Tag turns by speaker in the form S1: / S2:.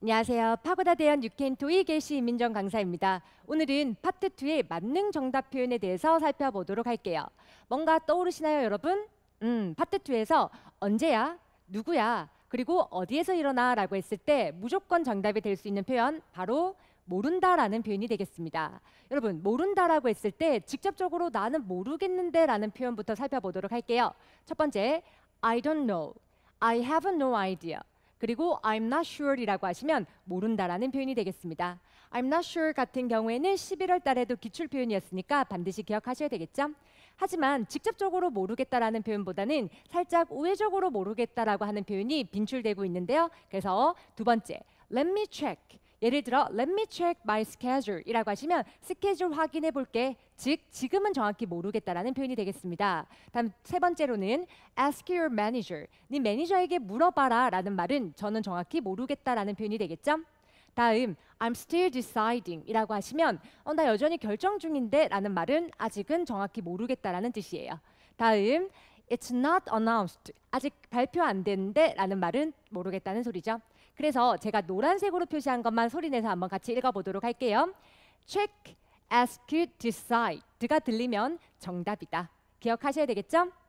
S1: 안녕하세요. 파고다 대한 유캔 토익 개시 민정 강사입니다. 오늘은 파트 2의 만능 정답 표현에 대해서 살펴보도록 할게요. 뭔가 떠오르시나요, 여러분? 음, 파트 2에서 언제야, 누구야, 그리고 어디에서 일어나라고 했을 때 무조건 정답이 될 수 있는 표현 바로 모른다라는 표현이 되겠습니다. 여러분, 모른다라고 했을 때 직접적으로 나는 모르겠는데라는 표현부터 살펴보도록 할게요. 첫 번째, I don't know. I have no idea. 그리고 I'm not sure이라고 하시면 모른다라는 표현이 되겠습니다. I'm not sure 같은 경우에는 11월 달에도 기출 표현이었으니까 반드시 기억하셔야 되겠죠? 하지만 직접적으로 모르겠다라는 표현보다는 살짝 우회적으로 모르겠다라고 하는 표현이 빈출되고 있는데요. 그래서 두 번째, let me check. 예를 들어 Let me check my schedule 이라고 하시면 스케줄 확인해 볼게 즉 지금은 정확히 모르겠다라는 표현이 되겠습니다. 다음 세 번째로는 ask your manager 네 매니저에게 물어봐라 라는 말은 저는 정확히 모르겠다라는 표현이 되겠죠. 다음 I'm still deciding 이라고 하시면 어, 나 여전히 결정 중인데 라는 말은 아직은 정확히 모르겠다라는 뜻이에요. 다음 It's not announced 아직 발표 안 됐는데 라는 말은 모르겠다는 소리죠. 그래서 제가 노란색으로 표시한 것만 소리내서 한번 같이 읽어보도록 할게요. Check, ask, decide가 들리면 정답이다. 기억하셔야 되겠죠?